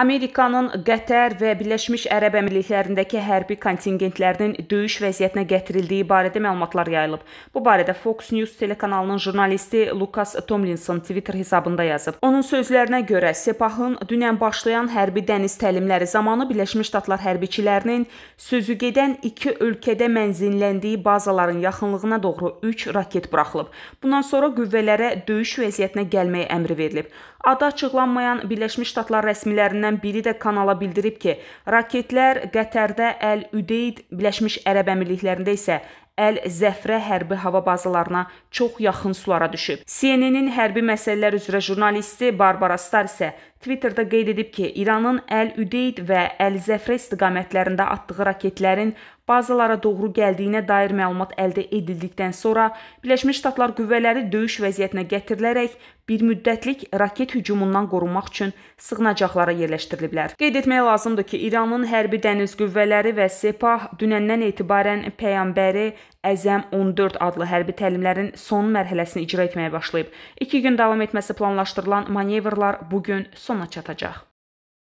Amerikanın Qətər və Birləşmiş Ərəb Əmirliklərindəki hərbi kontingentlərinin döyüş vəziyyətinə gətirildiyi barədə məlumatlar yayılıb. Bu barədə Fox News telekanalının jurnalisti Lukas Tomlinson Twitter hesabında yazıb. Onun sözlərinə görə Sepahın dünən başlayan hərbi dəniz təlimləri zamanı Birləşmiş Ştatlar hərbiçilərinin sözü gedən iki ölkədə mənziləndiyi bazaların yaxınlığına doğru 3 raket buraxılıb. Bundan sonra qüvvələrə döyüş vəziyyətinə gəlməyə əmri verilib. Adı açıqlanmayan Birləşmiş Ştatlar rəsmilərindən tərəflərindən biri də kanala bildirib ki, raketlər Qətərdə Əl-Üdeyd, Birləşmiş Ərəb Əmirliklərində isə Əl-Zəfrə hərbi hava bazalarına çox yaxın sulara düşüb. CNN-in hərbi məsələlər üzrə jurnalisti Barbara Star isə Twitterdə qeyd edib ki, İranın Əl-Üdeyd və Əl-Zəfrə istiqamətlərində atdığı raketlərin bazalara doğru gəldiyinə dair məlumat əldə edildikdən sonra Birləşmiş Ştatlar qüvvələri döyüş vəziyyətinə gətirilərək bir müddətlik raket hücumundan qorunmaq üçün sığınacaqlara yerləşdiriliblər. Qeyd etmək lazımdır ki, İranın hərbi dəniz qüvvələri və Sepah dünəndən etibarən peyambəri Əzəm 14 adlı hərbi təlimlərin son mərhələsini icra etməyə başlayıb. 2 gün davam etməsi planlaşdırılan manevrlar bu gün sona çatacaq.